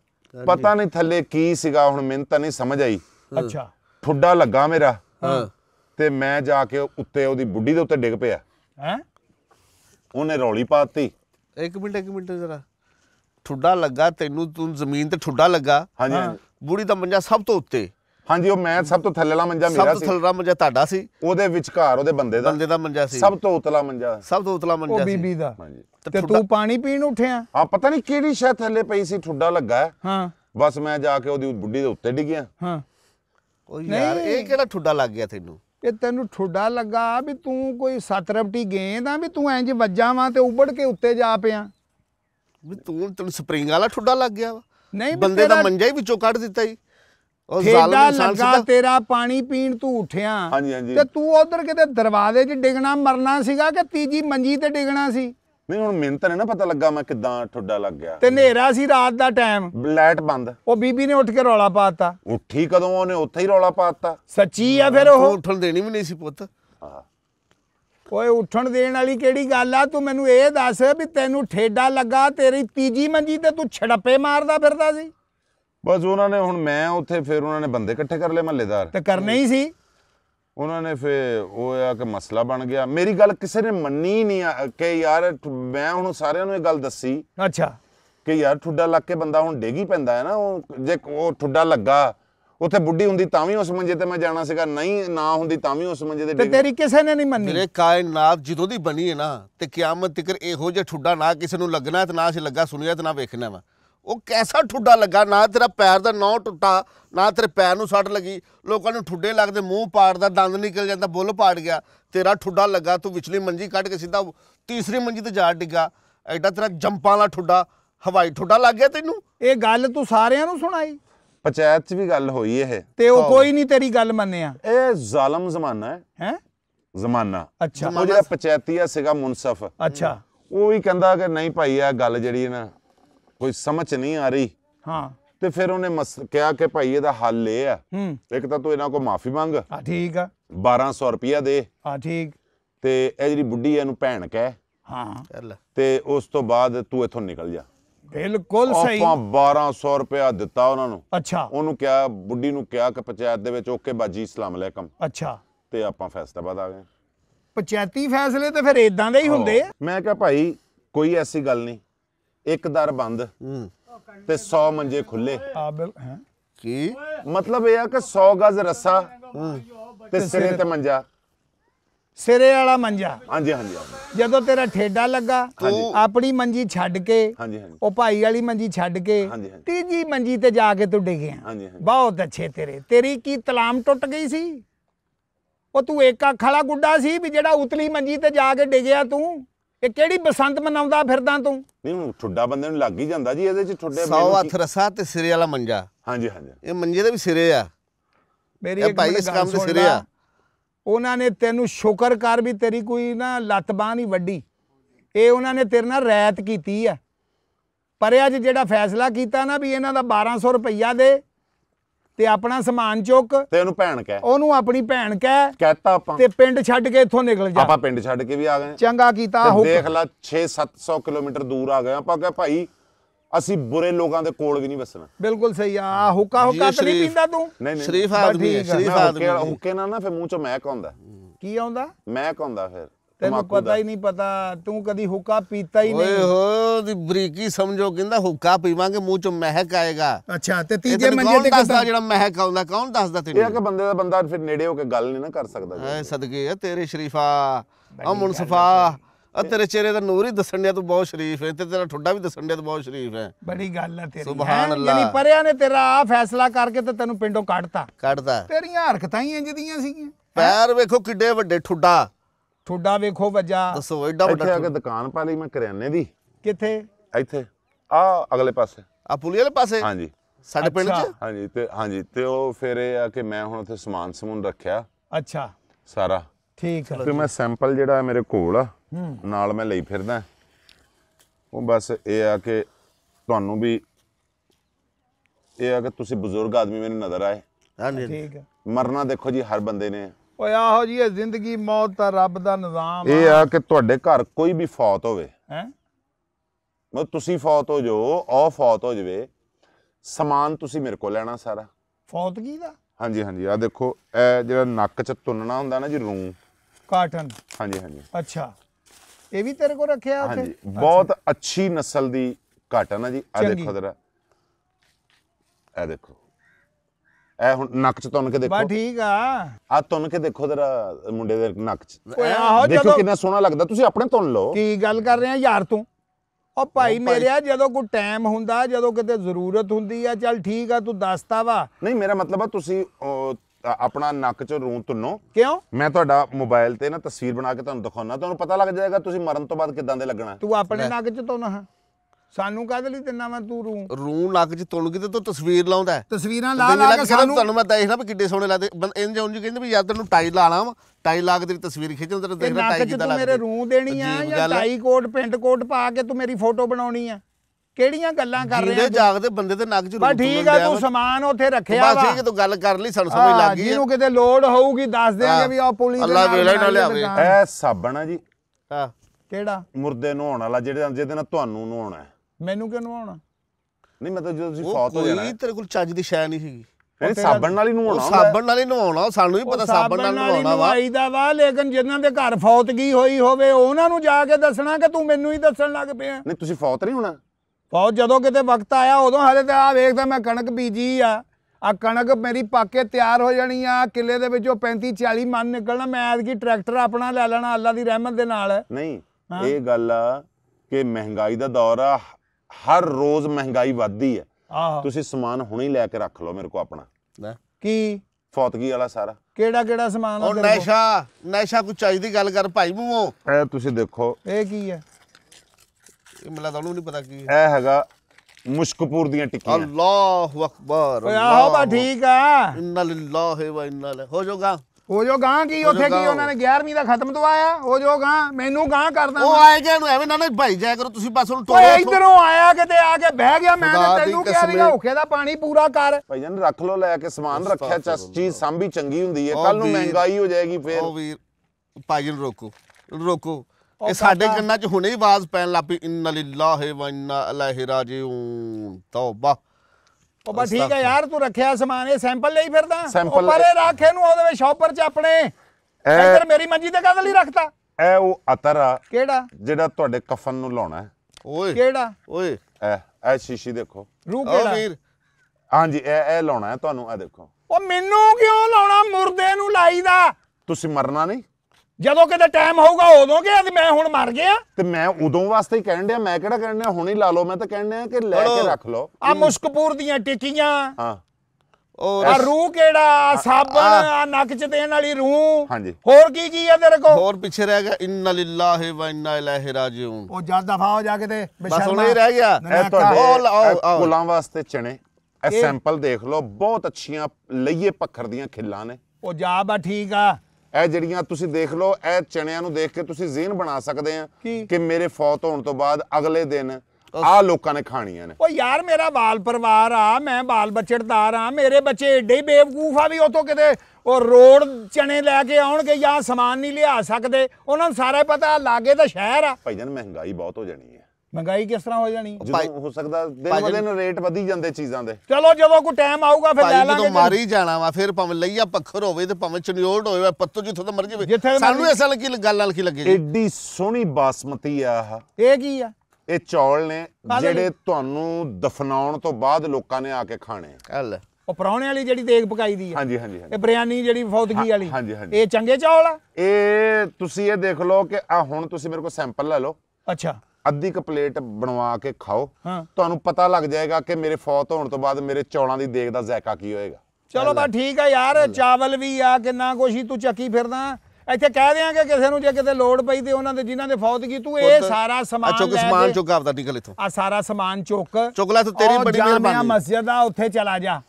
[SPEAKER 1] ਪਤਾ ਨਹੀਂ ਥੱਲੇ ਕੀ ਸੀਗਾ ਹੁਣ ਮੈਨੂੰ ਤਾਂ ਨਹੀਂ ਸਮਝ ਆਈ ਅੱਛਾ ਠੁੱਡਾ ਲੱਗਾ ਮੇਰਾ ਹਾਂ ਤੇ ਮੈਂ ਜਾ ਕੇ ਉੱਤੇ ਉਹਦੀ ਬੁੱਢੀ ਦੇ ਉੱਤੇ ਡਿੱਗ ਪਿਆ ਹੈ ਉਹਨੇ ਰੌਲੀ ਪਾਤੀ
[SPEAKER 2] ਇੱਕ ਮਿੰਟ ਇੱਕ ਮਿੰਟ ਜ਼ਰਾ ਠੁੱਡਾ ਲੱਗਾ ਤੈਨੂੰ ਤੂੰ ਜ਼ਮੀਨ ਤੇ ਠੁੱਡਾ ਲੱਗਾ ਹਾਂਜੀ ਬੁੜੀ ਦਾ ਮੰਜਾ ਸਭ ਤੋਂ ਉੱਤੇ ਹਾਂਜੀ
[SPEAKER 1] ਉਹ ਮੈਂ ਸਭ ਤੋਂ ਥੱਲੇਲਾ ਮੰਜਾ ਮੇਰਾ ਸੀ ਸਭ ਤੋਂ ਥੱਲੇਲਾ ਮੰਜਾ ਤੁਹਾਡਾ ਸੀ ਉਹਦੇ ਵਿਚਕਾਰ ਉਹਦੇ ਬੰਦੇ ਦਾ ਬੰਦੇ ਦਾ ਮੰਜਾ ਸੀ ਸਭ ਤੋਂ ਉਤਲਾ ਮੰਜਾ ਸਭ ਤੋਂ ਉਤਲਾ ਮੰਜਾ ਸੀ ਉਹ ਬੀਬੀ ਦਾ ਹਾਂਜੀ ਤੇ ਤੂੰ ਪਾਣੀ ਪੀਣ ਉੱਠਿਆ ਆ ਪਤਾ ਨਹੀਂ ਕਿਹੜੀ ਸ਼ੈ ਥੱਲੇ ਪਈ ਸੀ ਠੁੱਡਾ ਲੱਗਾ ਹਾਂ ਬਸ ਮੈਂ ਜਾ ਕੇ ਉਹਦੀ ਬੁੱਢੀ ਦੇ ਉੱਤੇ ਡਿੱਗਿਆ ਹਾਂ ਉਹ ਯਾਰ ਇਹ ਕਿਹੜਾ ਠੁੱਡਾ ਲੱਗ ਗਿਆ ਤੈਨੂੰ
[SPEAKER 2] ਇਹ ਤੈਨੂੰ ਠੁੱਡਾ ਲੱਗਾ ਵੀ ਤੂੰ ਕੋਈ ਸਤਰਪਟੀ ਗੇਂਦ ਆ ਵੀ ਤੂੰ ਇੰਜ ਵੱਜਾ ਤੇ ਉੱਬੜ ਕੇ ਉੱਤੇ ਜਾ ਪਿਆ ਵੀ ਤੂੰ ਤੈਨੂੰ ਸਪਰਿੰਗ ਵਾਲਾ ਠੁੱਡਾ ਲੱਗ ਗਿਆ ਨਹੀਂ ਬੰਦੇ ਦਾ ਮੰਜਾ ਹੀ ਵਿੱਚੋਂ ਕੱਢ ਦਿੱਤਾ ਹੀ ਉਹ ਠੇਡਾ ਲੱਗਾ ਤੇਰਾ
[SPEAKER 1] ਪਾਣੀ ਪੀਣ ਤੂੰ ਉਠਿਆ ਹਾਂਜੀ ਹਾਂਜੀ ਤੇ
[SPEAKER 2] ਤੂੰ ਉਧਰ ਕਿਤੇ ਦਰਵਾਜ਼ੇ 'ਚ ਡਿਗਣਾ ਮਰਨਾ ਸੀਗਾ ਕਿ ਤੀਜੀ ਮੰਜੀ ਤੇ ਡਿਗਣਾ ਸੀ
[SPEAKER 1] ਨਹੀਂ ਹੁਣ ਮੈਨੂੰ ਤਾਂ ਨਾ ਪਤਾ ਲੱਗਾ ਮੈਂ ਕਿਦਾਂ ਠੁੱਡਾ ਲੱਗ ਗਿਆ ਤੇ ਹਨੇਰਾ ਸੀ ਰਾਤ ਦਾ ਟਾਈਮ ਲਾਈਟ ਬੰਦ ਉਹ ਬੀਬੀ ਨੇ ਉੱਠ ਕੇ ਰੌਲਾ ਪਾਤਾ ਉੱਠੀ ਕਦੋਂ ਉਹਨੇ ਉੱਥੇ ਹੀ ਰੌਲਾ ਪਾਤਾ ਸੱਚੀ ਆ ਫਿਰ ਉਹ
[SPEAKER 2] ਉੱਠਣ ਦੇਣੀ ਵੀ ਨਹੀਂ ਸੀ ਪੁੱਤ ਓਏ ਉੱਠਣ ਦੇਣ ਵਾਲੀ ਕਿਹੜੀ ਗੱਲ ਆ ਤੂੰ ਮੈਨੂੰ ਇਹ ਦੱਸ ਵੀ ਤੈਨੂੰ ਠੇਡਾ ਲੱਗਾ ਤੇਰੀ ਤੀਜੀ ਮੰਜੀ ਤੇ ਤੂੰ
[SPEAKER 1] ਛੜੱਪੇ ਮਾਰਦਾ ਫਿਰਦਾ ਸੀ ਬਸ ਉਹਨਾਂ ਨੇ ਹੁਣ ਮੈਂ ਉੱਥੇ ਫਿਰ ਉਹਨਾਂ ਨੇ ਬੰਦੇ ਇਕੱਠੇ ਕਰ ਲਏ ਮਹੱਲੇਦਾਰ ਤੇ ਕਰਨੇ ਹੀ ਸੀ ਉਹਨਾਂ ਨੇ ਫਿਰ ਉਹ ਆ ਕਿ ਮਸਲਾ ਬਣ ਗਿਆ ਮੇਰੀ ਗੱਲ ਕਿਸੇ ਨੇ ਮੰਨੀ ਨਹੀਂ ਕਿ ਯਾਰ ਮੈਂ ਹੁਣ ਸਾਰਿਆਂ ਨੂੰ ਇਹ ਗੱਲ ਦੱਸੀ ਅੱਛਾ ਕਿ ਯਾਰ ਠੁੱਡਾ ਲੱਗ ਕੇ ਬੰਦਾ ਹੁਣ ਡੇਗੀ ਪੈਂਦਾ ਹੈ ਨਾ ਉਹ ਜੇ ਉਹ ਠੁੱਡਾ ਲੱਗਾ ਉੱਥੇ ਬੁੱਢੀ ਹੁੰਦੀ ਤਾਂ ਵੀ ਉਸ ਮੰਜੇ ਤੇ ਮੈਂ ਜਾਣਾ ਸੀਗਾ ਨਹੀਂ ਨਾ ਹੁੰਦੀ ਤਾਂ ਵੀ ਉਸ ਮੰਜੇ ਤੇ ਤੇ ਤੇਰੀ ਕਿਸੇ ਨੇ ਨਹੀਂ ਮੰਨੀ
[SPEAKER 2] ਮੇਰੇ ਕਾਇਨਾਤ ਜਦੋਂ ਦੀ ਬਣੀ ਹੈ ਨਾ ਤੇ ਕਿਆਮਤ ਤੱਕ ਇਹੋ ਜਿਹਾ ਠੁੱਡਾ ਨਾ ਕਿਸੇ ਨੂੰ ਲੱਗਣਾ ਤੇ ਨਾ ਸੀ ਲੱਗਾ ਸੁਣਿਆ ਤੇ ਨਾ ਵੇਖਣਾ ਵਾ ਉਹ ਕੈਸਾ ਠੁੱਡਾ ਲੱਗਾ ਨਾ ਤੇਰਾ ਪੈਰ ਦਾ ਨੌ ਟੁੱਟਾ ਨਾ ਤੇਰੇ ਪੈਰ ਨੂੰ ਸੱਟ ਲੱਗੀ ਲੋਕਾਂ ਨੂੰ ਠੁੱਡੇ ਲੱਗਦੇ ਮੂੰਹ ਪਾੜਦਾ ਦੰਦ ਨਿਕਲ ਜਾਂਦਾ ਬੁੱਲ ਪਾੜ ਗਿਆ ਤੇਰਾ ਠੁੱਡਾ ਲੱਗਾ ਤੂੰ ਵਿਚਲੀ ਮੰਜੀ ਕੱਢ ਕੇ ਸਿੱਧਾ ਤੀਸਰੀ ਮੰਜੀ ਤੇ ਜਾ ਡਿੱਗਾ ਐਡਾ ਤੇਰਾ ਜੰਪਾਂ ਵਾਲਾ ਠੁੱਡਾ ਹਵਾਈ ਠੁੱਡਾ ਲੱਗ ਗਿਆ ਤੈਨੂੰ ਇਹ ਗੱਲ ਤੂੰ ਸਾਰਿਆਂ ਨੂੰ ਸੁਣਾਈ
[SPEAKER 1] ਪੰਚਾਇਤ 'ਚ ਵੀ ਗੱਲ ਹੋਈ ਇਹ ਤੇ ਉਹ
[SPEAKER 2] ਕੋਈ ਨਹੀਂ ਤੇਰੀ ਗੱਲ ਮੰਨਿਆ
[SPEAKER 1] ਇਹ ਜ਼ਾਲਮ ਜ਼ਮਾਨਾ ਹੈ ਹੈ ਜ਼ਮਾਨਾ ਅੱਛਾ ਉਹ ਜਿਹੜਾ ਪੰਚਾਇਤੀਆ ਸੀਗਾ ਮੁਨਸਫ ਅੱਛਾ ਉਹ ਵੀ ਕਹਿੰਦਾ ਕਿ ਨਹੀਂ ਭਾਈ ਇਹ ਗੱਲ ਜਿਹੜੀ ਨਾ ਕੋਈ ਸਮਝ ਨਹੀਂ ਆ ਰਹੀ ਹਾਂ ਤੇ ਫਿਰ ਉਹਨੇ ਕਿਹਾ ਕਿ ਭਾਈ ਇਹਦਾ ਹੱਲ ਇਹ ਆ ਇੱਕ ਤਾਂ ਤੂੰ ਇਹਨਾਂ ਕੋ ਮਾਫੀ ਮੰਗ ਹਾਂ ਠੀਕ ਆ 1200 ਰੁਪਿਆ ਦੇ ਹਾਂ ਠੀਕ ਤੇ ਇਹ ਜਿਹੜੀ ਬੁੱਢੀ ਇਹਨੂੰ ਭੈਣ ਕਹਿ ਹਾਂ ਤੇ ਉਸ ਤੋਂ ਬਾਅਦ ਤੂੰ ਇੱਥੋਂ ਨਿਕਲ ਜਾ ਬਿਲਕੁਲ ਸਹੀ ਆਪਾਂ 1200 ਰੁਪਿਆ ਦਿੱਤਾ ਉਹਨਾਂ ਨੂੰ ਅੱਛਾ ਉਹਨੂੰ ਕਿਹਾ ਬੁੱਢੀ ਨੂੰ ਕਿਹਾ ਕਿ ਪੰਚਾਇਤ ਦੇ ਵਿੱਚ ਓਕੇ ਬਾਜੀ ਅਸਲਾਮ ਅਲੈਕਮ ਅੱਛਾ ਤੇ ਆਪਾਂ ਫੈਸਲਾਬਾਦ ਆ ਗਏ ਪੰਚਾਇਤੀ ਫੈਸਲੇ ਤਾਂ ਫਿਰ ਇਦਾਂ ਦੇ ਹੀ ਹੁੰਦੇ ਆ ਮੈਂ ਕਿਹਾ ਭਾਈ ਕੋਈ ਐਸੀ ਗੱਲ ਨਹੀਂ ਇੱਕ ਦਰ ਬੰਦ ਤੇ 100 ਮੰਜੇ ਖੁੱਲੇ ਆ ਬਿਲ ਹੈ ਕੀ ਮਤਲਬ ਇਹ ਆ ਕਿ 100 ਗਜ਼ ਰੱਸਾ ਤੇ ਸਿਰੇ ਤੇ ਮੰਜਾ ਸਿਰੇ ਵਾਲਾ ਮੰਜਾ ਹਾਂਜੀ ਹਾਂਜੀ
[SPEAKER 2] ਜਦੋਂ ਤੇਰਾ ਠੇਡਾ ਲੱਗਾ ਆਪਣੀ ਮੰਜੀ ਛੱਡ ਕੇ ਹਾਂਜੀ ਹਾਂਜੀ ਉਹ ਭਾਈ ਵਾਲੀ ਮੰਜੀ ਛੱਡ ਕੇ ਤੀਜੀ ਮੰਜੀ ਤੇ ਜਾ ਕੇ ਤੂੰ ਡਿੱਗਿਆ ਬਹੁਤ ਅੱਛੇ ਤੇਰੇ ਤੇਰੀ ਕੀ ਤਲਾਮ ਟੁੱਟ ਗਈ ਸੀ ਉਹ ਤੂੰ ਏਕਾ ਖਲਾ ਗੁੱਡਾ ਸੀ ਵੀ ਜਿਹੜਾ ਉਤਲੀ ਮੰਜੀ ਤੇ ਜਾ ਕੇ ਡਿੱਗਿਆ ਤੂੰ ਕਿ ਕਿਹੜੀ ਬਸੰਤ ਮਨਾਉਂਦਾ ਫਿਰਦਾ ਤੂੰ
[SPEAKER 1] ਨਹੀਂ ਠੁੱਡਾ ਬੰਦੇ ਨੂੰ ਲੱਗ ਹੀ ਜਾਂਦਾ ਜੀ ਇਹਦੇ ਚ ਠੁੱਡੇ 100 ਹੱਥ ਰਸਾ ਤੇ ਸਿਰੇ ਵਾਲਾ ਮੰਜਾ ਹਾਂਜੀ ਹਾਂਜੀ ਇਹ ਮੰਜੇ ਦੇ ਵੀ ਸਿਰੇ ਆ
[SPEAKER 2] ਮੇਰੀ ਇੱਕ ਭਾਈ ਇਸ ਕੰਮ ਦੇ ਸਿਰੇ ਆ ਉਹਨਾਂ ਨੇ ਤੈਨੂੰ ਸ਼ੁਕਰ ਕਰ ਵੀ ਤੇਰੀ ਕੋਈ ਨਾ ਲੱਤ ਬਾਹ ਨਹੀਂ ਵੱਡੀ ਇਹ ਉਹਨਾਂ ਨੇ ਤੇਰੇ ਨਾਲ ਰਾਇਤ ਕੀਤੀ ਆ ਪਰ ਅੱਜ ਜਿਹੜਾ ਫੈਸਲਾ ਕੀਤਾ ਨਾ ਵੀ ਇਹਨਾਂ ਦਾ 1200 ਰੁਪਈਆ ਦੇ ਤੇ ਆਪਣਾ ਸਮਾਨ ਚੁੱਕ
[SPEAKER 1] ਤੇ ਉਹਨੂੰ ਭੈਣ ਕਹਿ ਉਹਨੂੰ ਆਪਣੀ ਭੈਣ ਕਹਿ ਕਹਤਾ ਆਪਾਂ ਤੇ ਪਿੰਡ ਛੱਡ ਕੇ ਇੱਥੋਂ ਨਿਕਲ ਜਾ ਆਪਾਂ ਪਿੰਡ ਛੱਡ ਕੇ ਵੀ ਆ ਗਏ ਚੰਗਾ ਕੀਤਾ ਹੋ ਦੇਖ ਲੈ 6-700 ਕਿਲੋਮੀਟਰ ਦੂਰ ਆ ਗਏ ਆਪਾਂ ਕਹੇ ਭਾਈ ਅਸੀਂ ਬੁਰੇ ਲੋਕਾਂ ਦੇ ਕੋਲ ਵੀ ਨਹੀਂ ਵਸਣਾ ਬਿਲਕੁਲ ਸਹੀ ਆ ਹੁੱਕਾ ਹੁੱਕਾ ਤੇ ਨਹੀਂ ਪੀਂਦਾ ਤੂੰ ਨਹੀਂ ਨਹੀਂ ਸ਼ਰੀਫ ਆਦਮੀ ਸ਼ਰੀਫ ਆਦਮੀ ਹੁੱਕੇ ਨਾਲ ਨਾ ਫੇ ਮੂੰਹ ਚ ਮਹਿਕ ਆਉਂਦਾ ਕੀ ਆਉਂਦਾ ਮਹਿਕ ਆਉਂਦਾ ਫੇ ਤੈਨੂੰ ਪਤਾ ਹੀ
[SPEAKER 2] ਨਹੀਂ ਪਤਾ ਤੂੰ ਕਦੀ ਹੁੱਕਾ ਪੀਤਾ ਹੀ ਨਹੀਂ ਓਏ ਹੋ ਦੀ ਬਰੀਕੀ ਸਮਝੋ ਕਹਿੰਦਾ ਹੁੱਕਾ ਪੀਵਾਂਗੇ ਮੂੰਹ ਚ ਮਹਿਕ ਆਏਗਾ ਅੱਛਾ ਤੇ ਤੀਜੇ ਮੰਜੇ ਤੇ ਦੱਸਦਾ ਜਿਹੜਾ ਮਹਿਕ ਆਉਂਦਾ ਕੌਣ ਦੱਸਦਾ ਤੈਨੂੰ ਇਹ ਕਿ
[SPEAKER 1] ਬੰਦੇ ਦਾ ਬੰਦਾ ਫਿਰ ਨੇੜੇ ਹੋ ਕੇ ਗੱਲ ਨਹੀਂ ਨਾ ਕਰ ਸਕਦਾ ਐ ਸਦਕੇ ਆ ਤੇਰੇ ਸ਼ਰੀਫਾ ਆ ਮੁਨਸਫਾ
[SPEAKER 2] ਆ ਤੇਰੇ ਚਿਹਰੇ ਦਾ ਨੂਰ ਹੀ ਦੱਸਣ ਦਿਆ ਤੂੰ ਬਹੁਤ ਸ਼ਰੀਫ ਹੈ ਤੇ ਤੇਰਾ ਠੁੱਡਾ ਵੀ ਦੱਸਣ ਦਿਆ ਤੂੰ ਬਹੁਤ ਸ਼ਰੀਫ ਹੈ ਬੜੀ ਗੱਲ ਆ ਤੇਰੀ ਸੁਭਾਨ ਅੱਲਾਹ ਅੱਲਾ। ਯਾਨੀ ਪਰਿਆ ਨੇ ਤੇਰਾ ਆ ਫੈਸਲਾ ਕਰਕੇ ਤੇ ਤੈਨੂੰ ਪਿੰਡੋਂ ਕੱਢਤਾ ਕੱਢਦਾ ਤੇਰੀਆਂ ਹਰਕਤਾਂ ਹੀ ਇੰਜ ਦੀਆਂ ਸੀਗੀਆਂ ਪੈਰ ਵੇਖੋ ਕਿੱਡੇ ਵੱਡੇ ਠੁੱਡਾ ਤੁਹਾਡਾ ਵੇਖੋ ਵਜਾ
[SPEAKER 1] ਦੱਸੋ ਐਡਾ ਇੱਥੇ ਆ ਕੇ ਦੁਕਾਨ ਪਾ ਲਈ ਮੈਂ ਕਰਿਆਨੇ ਦੀ ਕਿੱਥੇ ਇੱਥੇ ਆ ਅਗਲੇ ਪਾਸੇ ਆ ਪੁਲੀ ਵਾਲੇ ਪਾਸੇ ਹਾਂਜੀ ਸਾਡੇ ਪਿੰਡ 'ਚ ਹਾਂਜੀ ਤੇ ਹਾਂਜੀ ਤੇ ਉਹ ਫਿਰ ਇਹ ਆ ਕਿ ਮੈਂ ਹੁਣ ਉੱਥੇ ਸਮਾਨ ਸਮੂਨ ਰੱਖਿਆ ਅੱਛਾ ਸਾਰਾ ਠੀਕ ਹੈ ਤੇ ਮੈਂ ਸੈਂਪਲ ਜਿਹੜਾ ਮੇਰੇ ਕੋਲ ਆ ਨਾਲ ਮੈਂ ਲਈ ਫਿਰਦਾ ਉਹ ਬਸ ਇਹ ਆ ਕਿ ਤੁਹਾਨੂੰ ਵੀ ਇਹ ਆ ਕਿ ਤੁਸੀਂ ਬਜ਼ੁਰਗ ਆਦਮੀ ਮੈਨੂੰ ਨਜ਼ਰ ਆਏ ਹਾਂਜੀ। ਠੀਕ ਹੈ ਮਰਨਾ ਦੇਖੋ ਜੀ ਹਰ ਬੰਦੇ ਨੇ
[SPEAKER 2] ਓਏ ਆਹੋ ਜੀ ਇਹ ਜ਼ਿੰਦਗੀ ਮੌਤ ਦਾ ਰੱਬ ਦਾ ਨਿਜ਼ਾਮ ਇਹ ਆ
[SPEAKER 1] ਕਿ ਤੁਹਾਡੇ ਘਰ ਕੋਈ ਵੀ ਫੌਤ ਹੋਵੇ ਹੈ ਮੈਂ ਤੁਸੀਂ ਫੌਤ ਹੋ ਜੋ ਆ ਫੌਤ ਹੋ ਜਵੇ ਸਮਾਨ ਤੁਸੀਂ ਮੇਰੇ ਕੋਲ ਲੈਣਾ ਸਾਰਾ
[SPEAKER 2] ਫੌਤ ਕੀ ਦਾ
[SPEAKER 1] ਹਾਂਜੀ ਹਾਂਜੀ ਆ ਦੇਖੋ ਇਹ ਜਿਹੜਾ ਨੱਕ 'ਚ ਤੁੰਨਣਾ ਹੁੰਦਾ ਨਾ ਜੀ ਰੂ ਕਾਟਨ ਹਾਂਜੀ ਹਾਂਜੀ ਅੱਛਾ
[SPEAKER 2] ਇਹ ਵੀ ਤੇਰੇ ਕੋਲ ਰੱਖਿਆ ਉੱਥੇ ਹਾਂਜੀ ਬਹੁਤ
[SPEAKER 1] ਅੱਛੀ ਨਸਲ ਦੀ ਕਾਟਨ ਆ ਜੀ ਆ ਦੇਖੋ ਜ਼ਰਾ ਇਹ ਦੇਖੋ ਐ ਹੁਣ ਨੱਕ 'ਚ ਤੁੰਨ ਕੇ ਦੇਖੋ ਬਾ ਠੀਕ ਆ ਆ ਤੁੰਨ ਕੇ ਦੇਖੋ ਜਰਾ ਮੁੰਡੇ ਦੇ ਨੱਕ 'ਚ ਦੇਖੋ ਕਿੰਨਾ ਸੋਹਣਾ ਲੱਗਦਾ ਤੁਸੀਂ ਆਪਣੇ ਤੁੰਨ ਲਓ ਕੀ ਗੱਲ ਕਰ ਰਹੇ ਆ ਯਾਰ ਤੂੰ ਉਹ ਭਾਈ ਆ ਜਦੋਂ ਕੋਈ ਟਾਈਮ ਹੁੰਦਾ ਜਦੋਂ ਕਿਤੇ ਜ਼ਰੂਰਤ ਹੁੰਦੀ ਆ ਚੱਲ ਠੀਕ ਆ ਤੂੰ ਦੱਸਤਾ ਵਾ ਨਹੀਂ ਮੇਰਾ ਮਤਲਬ ਆ ਤੁਸੀਂ ਆਪਣਾ ਨੱਕ 'ਚ ਰੂੰ ਤੁੰਨੋ ਕਿਉਂ ਮੈਂ ਤੁਹਾਡਾ ਮੋਬਾਈਲ ਤੇ ਨਾ ਤਸਵੀਰ ਬਣਾ ਕੇ ਤੁਹਾਨੂੰ ਦਿਖਾਉਣਾ ਤੁਹਾਨੂੰ ਪਤਾ ਲੱਗ ਜਾਏਗਾ ਤੁਸੀਂ ਮਰਨ ਤੋਂ ਬਾਅਦ ਕਿਦਾਂ ਦੇ ਲੱਗਣਾ ਤੂੰ ਆਪਣੇ
[SPEAKER 2] ਨੱਕ 'ਚ ਤੁੰਨ ਹਾਂ ਸਾਨੂੰ ਕਾਹਦੇ ਲਈ ਦਿੰਨਾ ਮੈਂ ਤੂੰ ਰੂ ਰੂ ਲੱਗ 'ਚ ਤੁਲ ਕੇ ਤੇ ਤੂੰ ਤਸਵੀਰ ਲਾਉਂਦਾ ਤਸਵੀਰਾਂ ਲਾ ਲਾ ਕੇ ਸਾਨੂੰ ਤੁਹਾਨੂੰ ਮੈਂ ਦੇਖਣਾ ਵੀ ਕਿੱਡੇ ਸੋਹਣੇ ਲੱਗਦੇ ਇੰਜ ਉਂਝ ਕਹਿੰਦੇ ਵੀ ਯਾਰ ਤੈਨੂੰ ਟਾਈ ਲਾ ਲਾਂ ਟਾਈ ਲਾ ਕੇ ਤੇਰੀ ਤਸਵੀਰ ਖਿੱਚਣ ਤੇ ਤੇ ਦੇਖ ਰਿਹਾ ਟਾਈ 'ਚ ਕਿੱਦਾਂ ਤੂੰ ਮੇਰੇ ਰੂ ਦੇਣੀ ਆ ਜਾਂ ਟਾਈ ਕੋਟ ਪਿੰਟ ਕੋਟ ਪਾ ਕੇ ਤੂੰ ਮੇਰੀ ਫੋਟੋ ਬਣਾਉਣੀ ਆ ਕਿਹੜੀਆਂ ਗੱਲਾਂ ਕਰ ਜਿਹੜੇ ਰਿਹਾ ਤੂੰ? ਜਾਗਦੇ ਬੰਦੇ ਤੇ ਨੱਕ 'ਚ ਰੂ ਬਸ ਠੀਕ ਆ ਤੂੰ ਸਮਾਨ ਉੱਥੇ ਰੱਖਿਆ ਬਸ ਵਾ ਠੀਕ ਹੈ ਤੂੰ ਗੱਲ ਕਰ ਲਈ ਸਾਨੂੰ ਸਮਝ ਲੱਗ ਗਈ ਹੈ। ਜਿਹਨੂੰ
[SPEAKER 1] ਕਿਤੇ ਲੋੜ ਹੋਊਗੀ ਦੱਸ ਦੇਵਾਂਗੇ ਵੀ ਆ ਪੁਲਿਸ ਅੱਲਾ ਨਾਲ ਵੇਲਾ ਹੀ ਨਾ ਲਿਆਵੇ। ਦੁਕਾਨ। ਇਹ ਸਾਬਣ ਆ ਜੀ ਹਾਂ ਕਿਹੜਾ ਮੁਰਦੇ ਹੋਣ ਵਾਲਾ ਜਿਹੜੇ ਜਿਹਦੇ ਨਾਲ ਤੁਹਾਨੂੰ ਹੋਣਾ ਹੈ
[SPEAKER 2] ਮੈਨੂੰ ਕਿਉਂ ਨਵਾਉਣਾ
[SPEAKER 1] ਨਹੀਂ ਮੈਂ ਤਾਂ ਜਦੋਂ ਤੁਸੀਂ
[SPEAKER 2] ਫੌਤ ਹੋ ਜਾਣਾ ਕੋਈ ਤੇਰੇ ਕੋਲ ਚੱਜ ਦੀ ਸ਼ੈ ਨਹੀਂ ਸੀਗੀ ਇਹ ਸਾਬਣ ਨਾਲ ਹੀ ਨਵਾਉਣਾ ਸਾਬਣ ਨਾਲ ਹੀ ਨਵਾਉਣਾ ਸਾਨੂੰ ਵੀ ਪਤਾ ਸਾਬਣ ਨਾਲ ਨਵਾਉਣਾ ਵਾ ਦਾ ਵਾ ਲੇਕਿਨ ਜਿਨ੍ਹਾਂ ਦੇ ਘਰ ਫੌਤਗੀ ਹੋਈ ਹੋਵੇ ਉਹਨਾਂ ਨੂੰ ਜਾ ਕੇ ਦੱਸਣਾ ਕਿ ਤੂੰ ਮੈਨੂੰ ਹੀ ਦੱਸਣ ਲੱਗ ਪਿਆ
[SPEAKER 1] ਨਹੀਂ ਤੁਸੀਂ ਫੌਤ
[SPEAKER 2] ਨਹੀਂ ਹੋਣਾ ਫੌਤ ਜਦੋਂ ਕਿਤੇ ਵਕਤ ਆਇਆ ਉਦੋਂ ਹਲੇ ਤੇ ਆ ਵੇਖਦਾ ਮੈਂ ਕਣਕ ਬੀਜੀ ਆ ਆ ਕਣਕ ਮੇਰੀ ਪੱਕ ਕੇ ਤਿਆਰ ਹੋ ਜਾਣੀ ਆ ਕਿੱਲੇ ਦੇ ਵਿੱਚੋਂ 35 40 ਮਨ ਨਿਕਲਣਾ ਮੈਂ ਐਤਕੀ ਟਰੈਕਟਰ ਆਪਣਾ ਲੈ ਲੈਣਾ ਅੱਲਾ ਦੀ ਰਹਿਮਤ ਦੇ ਨਾਲ
[SPEAKER 1] ਨਹੀਂ ਇਹ ਗੱਲ ਆ ਕਿ ਮਹਿੰਗਾਈ ਦਾ ਦੌਰ ਆ ਹਰ ਰੋਜ਼ ਮਹਿੰਗਾਈ ਵੱਧਦੀ ਹੈ ਆਹ ਤੁਸੀਂ ਸਮਾਨ ਹੁਣੇ ਲੈ ਕੇ ਰੱਖ ਲਓ ਮੇਰੇ ਕੋ ਆਪਣਾ ਕੀ ਫੌਤਗੀ ਵਾਲਾ ਸਾਰਾ
[SPEAKER 2] ਕਿਹੜਾ ਕਿਹੜਾ ਸਮਾਨ ਉਹ ਨੈਸ਼ਾ ਨੈਸ਼ਾ ਕੋਈ ਚਾਹੀਦੀ ਗੱਲ ਕਰ ਭਾਈ ਮੂੰਹੋਂ
[SPEAKER 1] ਇਹ ਤੁਸੀਂ ਦੇਖੋ ਇਹ ਕੀ ਹੈ ਇਹ ਮਿਲਾ ਤਾਂ ਉਹਨੂੰ ਨਹੀਂ ਪਤਾ ਕੀ ਹੈ ਇਹ ਹੈਗਾ ਮੁਸ਼ਕਪੂਰ ਦੀਆਂ ਟਿੱਕੀਆਂ
[SPEAKER 2] ਅੱਲਾਹੁ ਅਕਬਰ ਓਏ ਆਹੋ ਬਾ ਠੀਕ ਆ ਇਨਨਾ ਲਿਲਾਹ ਵ ਇਨਨਾ ਲੈ ਹੋ ਜਾਊਗਾ ਹੋ ਜੋ ਗਾਂ ਕੀ ਉੱਥੇ ਕੀ ਉਹਨਾਂ ਨੇ 11ਵੀਂ ਦਾ ਖਤਮ ਦਵਾਇਆ ਹੋ ਜੋ ਗਾਂ ਮੈਨੂੰ ਗਾਂ ਕਰਦਾ ਉਹ ਆਏ ਗਏ ਨੂੰ ਐਵੇਂ ਨਾ ਨਾ ਭਾਈ ਜਾਇਆ ਕਰੋ ਤੁਸੀਂ ਬਸ ਉਹਨੂੰ ਟੋਕੋ ਓਏ ਇਧਰੋਂ ਆਇਆ ਕਿਤੇ ਆ ਕੇ ਬਹਿ ਗਿਆ ਮੈਂ ਤੈਨੂੰ ਕਿਹਾ ਨਹੀਂ ਹੋਕੇ
[SPEAKER 1] ਦਾ ਪਾਣੀ ਪੂਰਾ ਕਰ ਭਾਈ ਜਾਨ ਰੱਖ ਲੋ ਲੈ ਕੇ ਸਮਾਨ ਰੱਖਿਆ ਚਸ ਚੀਜ਼ ਸਾਂਭੀ ਚੰਗੀ ਹੁੰਦੀ ਹੈ ਕੱਲ ਨੂੰ ਮਹਿੰਗਾਈ ਹੋ ਜਾਏਗੀ ਫੇਰ ਉਹ ਵੀਰ ਭਾਈ ਜਾਨ ਰੋਕੋ ਰੋਕੋ
[SPEAKER 2] ਇਹ ਸਾਡੇ ਕੰਨਾਂ 'ਚ ਹੁਣੇ ਹੀ ਆਵਾਜ਼ ਪੈਣ ਲੱਪੀ ਇਨਨਾ ਲਿਲਾਹ ਵਾ ਇਨਨਾ ਅਲੈਹਿ ਰਾਜੀਉ ਤੌਬਾ ਉਹ ਬਸ ਠੀਕ ਹੈ ਯਾਰ ਤੂੰ ਰੱਖਿਆ ਸਮਾਨ ਇਹ ਸੈਂਪਲ ਲਈ ਫਿਰਦਾ ਸੈਂਪਲ ਪਰੇ ਰੱਖ ਇਹਨੂੰ ਉਹਦੇ ਵਿੱਚ ਸ਼ੌਪਰ 'ਚ ਆਪਣੇ ਇੱਧਰ ਮੇਰੀ ਮੰਜੀ ਤੇ ਕਾਹਦੇ ਲਈ ਰੱਖਤਾ
[SPEAKER 1] ਐ ਉਹ ਅਤਰ ਆ ਕਿਹੜਾ ਜਿਹੜਾ ਤੁਹਾਡੇ ਕਫਨ ਨੂੰ ਲਾਉਣਾ ਹੈ ਓਏ ਕਿਹੜਾ ਓਏ ਐ ਐ ਸ਼ੀਸ਼ੀ ਦੇਖੋ ਰੂ ਕਿਹੜਾ ਵੀਰ ਹਾਂਜੀ ਐ ਐ ਲਾਉਣਾ ਹੈ ਤੁਹਾਨੂੰ ਆ ਦੇਖੋ
[SPEAKER 2] ਉਹ ਮੈਨੂੰ ਕਿਉਂ
[SPEAKER 1] ਲਾਉਣਾ ਮੁਰਦੇ ਨੂੰ ਲਾਈਦਾ ਤੁਸੀਂ ਮਰਨਾ ਨਹੀਂ ਜਦੋਂ ਕਿਤੇ ਟਾਈਮ ਹੋਊਗਾ ਉਦੋਂ ਕਿ ਅਸੀਂ ਮੈਂ ਹੁਣ ਮਰ ਗਿਆ ਤੇ ਮੈਂ ਉਦੋਂ ਵਾਸਤੇ ਹੀ ਕਹਿਣ ਡਿਆ ਮੈਂ ਕਿਹੜਾ ਕਹਿਣ ਡਿਆ ਹੁਣ ਹੀ ਲਾ ਲਓ ਮੈਂ ਤਾਂ ਕਹਿਣ ਡਿਆ ਕਿ ਲੈ ਕੇ ਰੱਖ ਲਓ ਆ ਮੁਸ਼ਕਪੂਰ ਦੀਆਂ ਟਿੱਕੀਆਂ ਹਾਂ ਆ ਰੂਹ ਕਿਹੜਾ
[SPEAKER 2] ਸਾਬਣ ਆ ਨੱਕ ਚ ਦੇਣ ਵਾਲੀ ਹਾਂਜੀ ਹੋਰ ਕੀ ਕੀ ਆ ਤੇਰੇ ਕੋਲ ਹੋਰ ਪਿੱਛੇ ਰਹਿ ਗਿਆ ਇਨਨਾ ਲਿਲਾਹੀ
[SPEAKER 1] ਵਾ ਇਨਨਾ ਇਲੈਹਿ ਰਾਜਿਊਨ
[SPEAKER 2] ਉਹ ਜਦ ਦਫਾ ਹੋ ਜਾ ਕੇ ਤੇ ਬਸ ਹੁਣ ਹੀ ਰਹਿ ਗਿਆ ਇਹ ਤੁਹਾਡੇ ਗੁਲਾਮ
[SPEAKER 1] ਵਾਸਤੇ ਚਣੇ ਇਹ ਸੈਂਪਲ ਦੇਖ ਲਓ ਬਹੁਤ ਅੱਛੀਆਂ ਲਈਏ ਪੱਖਰ ਦੀਆਂ ਖਿੱਲਾਂ ਨੇ ਉਹ ਜਾ ਬਾ ਠੀਕ ਆ ਇਹ ਜਿਹੜੀਆਂ ਤੁਸੀਂ ਦੇਖ ਲਓ ਇਹ ਚਣਿਆਂ ਨੂੰ ਦੇਖ ਕੇ ਤੁਸੀਂ ਜ਼ੀਨ ਬਣਾ ਸਕਦੇ ਆ ਕਿ ਮੇਰੇ ਫੌਤ ਹੋਣ ਤੋਂ ਬਾਅਦ ਅਗਲੇ ਦਿਨ ਆ ਲੋਕਾਂ ਨੇ ਖਾਣੀਆਂ ਨੇ
[SPEAKER 2] ਉਹ ਯਾਰ ਮੇਰਾ ਬਾਲ ਪਰਿਵਾਰ ਆ ਮੈਂ ਬਾਲ ਬਚੜਦਾਰ ਆ ਮੇਰੇ ਬੱਚੇ ਏਡੇ ਬੇਵਕੂਫਾ ਵੀ ਉਥੋਂ ਕਿਤੇ ਉਹ ਰੋਡ ਚਣੇ ਲੈ ਕੇ ਆਉਣਗੇ ਜਾਂ ਸਮਾਨ ਨਹੀਂ ਲਿਆ ਸਕਦੇ ਉਹਨਾਂ ਨੂੰ ਸਾਰਾ ਪਤਾ ਲਾਗੇ ਤਾਂ ਸ਼ਹਿਰ ਆ
[SPEAKER 1] ਭਾਈ ਜਾਨ ਮਹਿੰਗਾਈ ਬਹੁਤ ਹੋ ਜਾਣੀ ਹੈ
[SPEAKER 2] ਮਹਿੰਗਾਈ ਕਿਸ ਤਰ੍ਹਾਂ ਹੋ ਜਾਣੀ ਜਦੋਂ
[SPEAKER 1] ਹੋ ਸਕਦਾ ਦਿਨ ਬ ਦਿਨ ਰੇਟ ਵਧੀ ਜਾਂਦੇ ਚੀਜ਼ਾਂ ਦੇ
[SPEAKER 2] ਚਲੋ ਜਦੋਂ ਕੋਈ ਟਾਈਮ ਆਊਗਾ ਫਿਰ ਲੈ ਲਾਂਗੇ ਜਦੋਂ ਮਾਰੀ ਜਾਣਾ ਵਾ ਫਿਰ ਭਾਵੇਂ ਲਈਆ ਪੱਖਰ ਹੋਵੇ ਤੇ ਭਾਵੇਂ ਚਨਿਓਟ ਹੋਵੇ ਪੱਤੋ ਜਿੱਥੋਂ ਤਾਂ ਮਰ ਹੋਵੇ ਸਾਨੂੰ ਇਸ ਲੱਗੀ ਗੱਲ ਨਾਲ ਕੀ ਲੱਗੇ ਐਡੀ
[SPEAKER 1] ਸੋਹਣੀ ਬਾਸਮਤੀ ਆ ਆਹ ਇਹ ਕੀ ਆ ਇਹ ਚੌਲ ਨੇ ਜਿਹੜੇ ਤੁਹਾਨੂੰ ਦਫਨਾਉਣ ਤੋਂ ਬਾਅਦ ਲੋਕਾਂ ਨੇ ਆ ਕੇ ਖਾਣੇ ਕੱਲ ਉਹ ਪਰੌਣੇ ਵਾਲੀ ਜਿਹੜੀ ਦੇਗ ਪਕਾਈ ਦੀ ਆ ਹਾਂਜੀ ਹਾਂਜੀ ਇਹ ਬਿਰਿਆਨੀ ਜਿਹੜੀ ਫੌਤਗੀ ਵਾਲੀ ਹਾਂਜੀ ਹਾਂਜੀ ਇਹ ਚੰਗੇ ਚੌਲ ਆ ਇਹ ਤੁਸੀਂ ਇਹ ਦੇਖ ਲਓ ਕਿ ਆ ਹੁਣ ਤੁਸੀਂ ਮੇਰੇ ਕੋਲ ਸੈਂਪਲ ਲੈ ਲਓ ਅੱਛਾ ਅੱਧੀ ਕ ਪਲੇਟ ਬਣਵਾ ਕੇ ਖਾਓ ਹਾਂ। ਤੁਹਾਨੂੰ ਪਤਾ ਲੱਗ ਜਾਏਗਾ ਕਿ ਮੇਰੇ ਫੌਤ ਹੋਣ ਤੋਂ ਬਾਅਦ ਮੇਰੇ ਚੌਲਾਂ ਦੀ ਦੇਗ ਦਾ ਜ਼ਾਇਕਾ ਕੀ ਹੋਏਗਾ ਚਲੋ ਤਾਂ ਠੀਕ ਆ
[SPEAKER 2] ਯਾਰ ਚਾਵਲ ਵੀ ਆ ਕਿੰਨਾ ਕੁਛ ਹੀ ਤੂੰ ਚੱਕੀ ਫਿਰਦਾ ਇੱਥੇ ਕਹਿ ਦਿਆਂਗੇ ਕਿਸੇ ਨੂੰ ਜੇ ਕਿਤੇ ਲੋੜ ਪਈ ਤੇ ਉਹਨਾਂ ਦੇ ਜਿਨ੍ਹਾਂ ਦੇ ਫੌਤ ਕੀ ਤੂੰ ਇਹ ਸਾਰਾ ਸਮਾਨ ਲੈ ਚੁੱਕ ਸਮਾਨ ਚੁੱਕ ਆਪਦਾ ਨਿਕਲ ਇਥੋਂ ਆ ਸਾਰਾ ਸਮਾਨ ਚੁੱਕ ਚੁੱਕ ਲੈ ਤੂੰ, ਤੇਰੀ ਬੜੀ ਜਾਮਿਆ ਮਿਹਰਬਾਨੀ। ਮਸਜਿਦ ਆ ਉੱਥੇ ਚਲਾ ਜਾ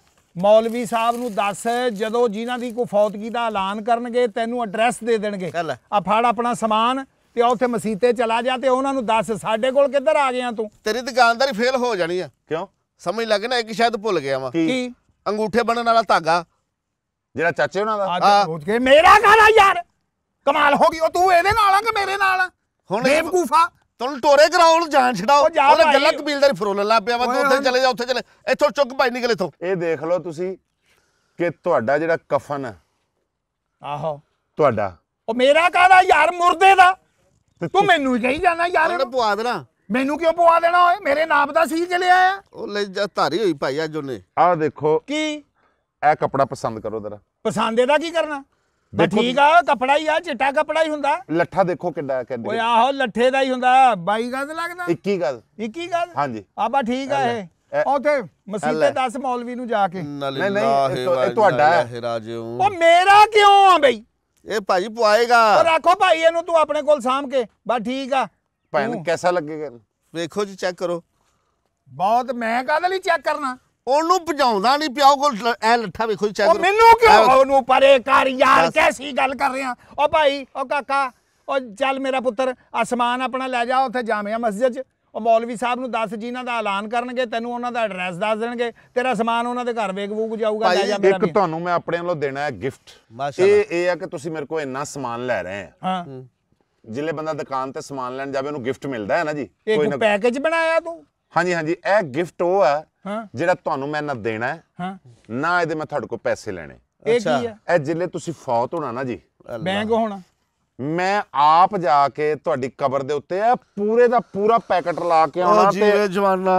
[SPEAKER 2] ਮੌਲਵੀ ਸਾਹਿਬ ਨੂੰ ਦੱਸ ਜਦੋਂ ਜਿਨ੍ਹਾਂ ਦੀ ਕੋਈ ਕੀ ਦਾ ਐਲਾਨ ਕਰਨਗੇ ਤੈਨੂੰ ਐਡਰੈਸ ਦੇ ਦੇਣਗੇ ਆ ਫੜ ਆਪਣਾ ਸਮਾਨ ਤੇ ਉੱਥੇ ਮਸੀਤੇ ਚਲਾ ਜਾ ਤੇ ਉਹਨਾਂ ਨੂੰ ਦੱਸ ਸਾਡੇ ਕੋਲ ਕਿੱਧਰ ਆ ਗਿਆ ਤੂੰ ਤੇਰੀ ਦੁਕਾਨਦਾਰੀ ਫੇਲ ਹੋ ਜਾਣੀ ਆ ਕਿਉਂ ਸਮਝ ਲੱਗ ਨਾ ਇੱਕ ਸ਼ਾਇਦ ਭੁੱਲ ਗਿਆ ਵਾ ਕੀ ਅੰਗੂਠੇ ਬਣਨ ਵਾਲਾ ਧਾਗਾ
[SPEAKER 1] ਜਿਹੜਾ ਚਾਚੇ ਉਹਨਾਂ ਦਾ
[SPEAKER 2] ਆ ਸੋਚ ਕੇ ਮੇਰਾ ਗਾਣਾ ਯਾਰ ਕਮਾਲ ਹੋ ਗਈ ਉਹ ਤੂੰ ਇਹਦੇ ਨਾਲ ਆ ਕਿ ਮੇਰੇ ਨਾਲ ਆ ਹੁਣ ਬੇਵਕੂਫਾ ਤੂੰ ਟੋਰੇ ਕਰਾਉਣ ਜਾਣ ਛਡਾਓ ਉਹਨੇ ਗੱਲਾਂ ਕਬੀਲਦਾਰੀ ਫਰੋਲ ਲਾ ਪਿਆ ਵਾ ਤੂੰ ਉੱਥੇ
[SPEAKER 1] ਚਲੇ ਜਾ ਉੱਥੇ ਚਲੇ ਇੱਥੋਂ ਚੁੱਕ ਭਾਈ ਨਿਕਲੇ ਇੱਥੋਂ ਇਹ ਦੇਖ ਲਓ ਤੁਸੀਂ ਕਿ ਤੁਹਾਡਾ ਜਿਹੜਾ ਕਫਨ ਆਹੋ ਤੁਹਾਡਾ
[SPEAKER 2] ਉਹ ਮੇਰਾ ਕਾਹਦਾ ਯਾਰ
[SPEAKER 1] ਮੁਰਦੇ ਦਾ ਤੂੰ ਮੈਨੂੰ ਹੀ ਕਹੀ
[SPEAKER 2] ਜਾਣਾ ਯਾਰ ਉਹਨੇ ਪਵਾ ਦੇਣਾ ਮੈਨੂੰ ਕਿਉਂ ਪਵਾ ਦੇਣਾ ਓਏ ਮੇਰੇ ਨਾਮ ਦਾ ਸੀ ਚਲੇ ਆਇਆ
[SPEAKER 1] ਉਹ ਲੈ ਜਾ ਧਾਰੀ ਹੋਈ ਭਾਈ ਅੱਜ ਉਹਨੇ ਆ ਦੇਖੋ ਕੀ ਇਹ ਕਪੜਾ ਪਸੰਦ ਕਰੋ ਜ਼ਰਾ
[SPEAKER 2] ਪਸੰਦ ਇਹਦਾ ਕੀ ਕਰਨਾ ਬਾ ਠੀਕ ਆ ਕਪੜਾ ਹੀ ਆ ਚਿੱਟਾ ਕਪੜਾ ਹੀ ਹੁੰਦਾ
[SPEAKER 1] ਲੱਠਾ ਦੇਖੋ ਕਿੱਡਾ ਕਹਿੰਦੇ ਓਏ
[SPEAKER 2] ਆਹੋ ਲੱਠੇ ਦਾ ਹੀ ਹੁੰਦਾ ਬਾਈ ਗੱਦ ਲੱਗਦਾ 21 ਗੱਦ 21 ਗੱਦ ਹਾਂਜੀ ਆ ਬਾ ਠੀਕ ਆ ਇਹ ਉਥੇ ਮਸੀਤੇ 10 ਮੌਲਵੀ ਨੂੰ ਜਾ ਕੇ ਨਹੀਂ ਨਹੀਂ ਇਹ ਤੁਹਾਡਾ ਹੈ ਉਹ ਮੇਰਾ ਕਿਉਂ ਆ ਬਈ ਇਹ ਭਾਜੀ ਪਵਾਏਗਾ ਰੱਖੋ ਭਾਈ ਇਹਨੂੰ ਤੂੰ ਆਪਣੇ ਕੋਲ ਸਾਂਭ ਕੇ ਬਸ ਠੀਕ ਆ ਭੈਣ ਕਿਹਦਾ ਲੱਗੇਗਾ ਵੇਖੋ ਜੀ ਚੈੱਕ ਕਰੋ ਬਹੁਤ ਮੈਂ ਕਾਹਦੇ ਲਈ ਚੈੱਕ ਕਰਨਾ ਉਹਨੂੰ ਭਜਾਉਂਦਾ ਨਹੀਂ ਪਿਆਉ ਕੋਲ ਐ ਲੱਠਾ ਵੇਖੋ ਜੀ ਚੈੱਕ ਉਹ ਮੈਨੂੰ ਕਿਉਂ ਉਹਨੂੰ ਪਰੇ ਕਰ ਯਾਰ ਕੈਸੀ ਗੱਲ ਕਰ ਰਿਹਾ ਉਹ ਭਾਈ ਉਹ ਕਾਕਾ ਉਹ ਚੱਲ ਮੇਰਾ ਪੁੱਤਰ ਅਸਮਾਨ ਆਪਣਾ ਲੈ ਜਾ ਉੱਥੇ ਜਾਮਿਆ ਮਸਜਿਦ 'ਚ ਉਹ ਮੌਲਵੀ ਸਾਹਿਬ ਨੂੰ ਦੱਸ ਜਿਨ੍ਹਾਂ ਦਾ ਐਲਾਨ ਕਰਨਗੇ ਤੈਨੂੰ ਉਹਨਾਂ ਦਾ ਐਡਰੈਸ ਦੱਸ ਦੇਣਗੇ ਤੇਰਾ ਸਮਾਨ ਉਹਨਾਂ ਦੇ ਘਰ ਵੇਗ ਵੂਗ ਜਾਊਗਾ ਲੈ ਜਾ ਮੇਰਾ
[SPEAKER 1] ਇੱਕ ਤੁਹਾਨੂੰ ਮੈਂ ਆਪਣੇ ਵੱਲੋਂ ਦੇਣਾ ਹੈ ਗਿਫਟ ਇਹ ਇਹ ਆ ਕਿ ਤੁਸੀਂ ਮੇਰੇ ਕੋਲ ਇੰਨਾ ਸਮਾਨ ਲੈ ਰਹੇ ਆ ਹਾਂ ਜਿਲੇ ਬੰਦਾ ਦੁਕਾਨ ਤੇ ਸਮਾਨ ਲੈਣ ਜਾਵੇ ਉਹਨੂੰ ਗਿਫਟ ਮਿਲਦਾ ਹੈ ਨਾ ਜੀ ਕੋਈ ਨਾ ਪੈਕੇਜ ਬਣਾਇਆ ਤੂੰ ਹਾਂਜੀ ਹਾਂਜੀ ਇਹ ਗਿਫਟ ਉਹ ਆ ਜਿਹੜਾ ਤੁਹਾਨੂੰ ਮੈਂ ਨਾ ਦੇਣਾ ਹੈ ਨਾ ਇਹਦੇ ਮੈਂ ਤੁਹਾਡੇ ਕੋਲ ਪੈਸੇ ਲੈਣੇ ਇਹ ਕੀ ਆ ਇਹ ਜਿਲੇ ਤੁਸੀਂ ਫੌਤ ਹੋਣਾ ਨਾ ਜੀ ਬੈਂਕ ਹੋਣਾ ਮੈਂ ਆਪ ਜਾ ਕੇ ਤੁਹਾਡੀ ਕਬਰ ਦੇ ਉੱਤੇ ਆ ਪੂਰੇ ਦਾ ਪੂਰਾ ਪੈਕਟ ਲਾ ਕੇ ਆਉਣਾ ਤੇ ਜੀ ਜਵਾਨਾ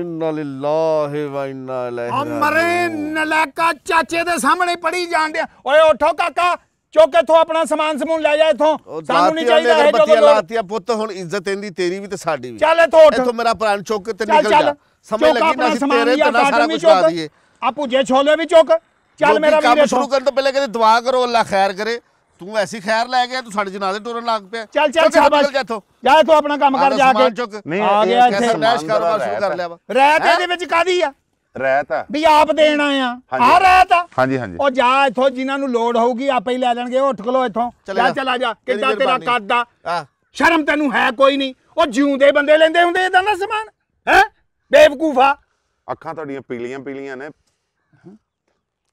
[SPEAKER 1] ਇਨਾ ਲਿਲਾਹ ਵਾ ਇਨਾ ਇਲੈਹੀ ਉਹ ਮਰੇ
[SPEAKER 2] ਨਲਾਕਾ ਚਾਚੇ ਦੇ ਸਾਹਮਣੇ ਪੜੀ ਜਾਂਦੇ ਓਏ ਉਠੋ ਕਾਕਾ ਚੋਕੇ ਇਥੋਂ ਆਪਣਾ ਸਮਾਨ ਸਮੂਨ ਲੈ ਜਾ ਇਥੋਂ ਸਾਨੂੰ ਨਹੀਂ ਚਾਹੀਦਾ ਹੈ ਜਦੋਂ ਲਾਤੀਆ ਪੁੱਤ ਹੁਣ ਇੱਜ਼ਤ ਇਹਦੀ ਤੇਰੀ ਵੀ ਤੇ ਸਾਡੀ ਵੀ ਚੱਲ ਇਥੋਂ ਉੱਠ ਇਥੋਂ ਮੇਰਾ ਪ੍ਰਾਣ ਚੋਕ ਤੇ ਨਿਕਲ ਜਾ ਸਮੇਂ ਲੱਗੀ ਨਾ ਸੀ ਤੇਰੇ ਤੇ ਨਾ ਸਾਰਾ ਕੁਝ ਆ ਦਈਏ ਆਪੂ ਜੇ ਛੋਲੇ ਵੀ ਚੁੱਕ ਚੱਲ ਮੇਰਾ ਵੀਰੇ ਕੰਮ ਸ਼ੁਰੂ ਕਰਨ ਤੋਂ ਪਹਿਲੇ ਕਹਿੰਦੇ ਦੁਆ ਕਰੋ ਅੱਲਾ ਖੈਰ ਕਰੇ ਤੂੰ ਐਸੀ ਖੈਰ ਲੈ ਗਿਆ ਤੂੰ ਸਾਡੇ ਜਨਾਜ਼ੇ ਟੋਰਨ ਲੱਗ ਪਿਆ ਚੱਲ ਚੱਲ ਬਸ ਜਾ ਤੂੰ ਆਪਣਾ ਕੰਮ ਕਰ ਜਾ ਕੇ ਆ ਗਿਆ ਇੱਥੇ ਸਰਦਾਸ਼ ਕਾਰੋਬਾਰ ਸ਼ੁਰੂ ਕਰ ਲਿਆ ਵਾ ਰਹਿਤ ਇਹਦੇ ਵਿੱਚ ਕਾਦੀ ਆ ਰਹਿਤ ਆ ਵੀ ਆਪ ਦੇਣਾ ਆ ਆ ਰਹਿਤ ਆ ਹਾਂਜੀ ਹਾਂਜੀ ਉਹ ਜਾ ਇੱਥੋਂ ਜਿਨ੍ਹਾਂ ਨੂੰ ਲੋੜ ਹੋਊਗੀ ਆਪੇ ਹੀ ਲੈ ਲੈਣਗੇ ਉੱਠ ਲੋ ਇੱਥੋਂ ਚੱਲ ਚਲਾ ਜਾ ਕਿੱਦਾਂ ਤੇਰਾ ਕੱਦ ਆ ਸ਼ਰਮ ਤੈਨੂੰ ਹੈ ਕੋਈ ਨਹੀਂ ਉਹ ਜਿਉਂਦੇ ਬੰਦੇ ਲੈਂਦੇ ਹੁੰਦੇ ਇਦਾਂ ਦਾ ਸਮਾਨ ਹੈ ਬੇਵਕੂਫਾ
[SPEAKER 1] ਅੱਖਾਂ ਤੁਹਾਡੀਆਂ ਪੀਲੀਆਂ ਪੀਲੀਆਂ ਨੇ